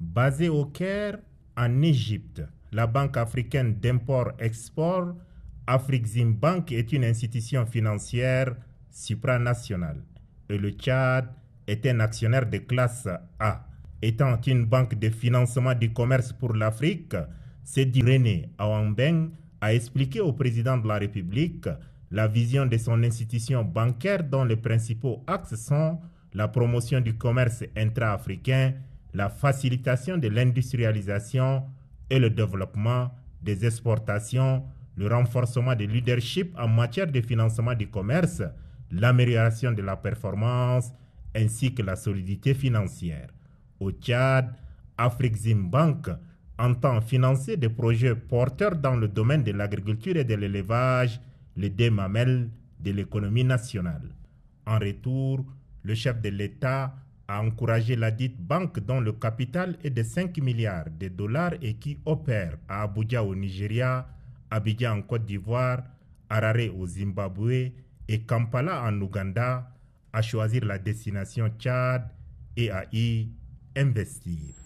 basée au Caire, en Égypte. La Banque africaine d'import-export, Bank, est une institution financière supranationale et le Tchad est un actionnaire de classe A. Étant une banque de financement du commerce pour l'Afrique, dit René Awambeng a expliqué au président de la République la vision de son institution bancaire dont les principaux axes sont la promotion du commerce intra-africain, la facilitation de l'industrialisation et le développement des exportations, le renforcement des leadership en matière de financement du commerce, l'amélioration de la performance ainsi que la solidité financière. Au Tchad, Afrixim Bank entend financer des projets porteurs dans le domaine de l'agriculture et de l'élevage, les deux de l'économie nationale. En retour, le chef de l'État a encouragé la dite banque dont le capital est de 5 milliards de dollars et qui opère à Abuja au Nigeria, Abidjan en Côte d'Ivoire, Harare au Zimbabwe et Kampala en Ouganda à choisir la destination Tchad et à y investir.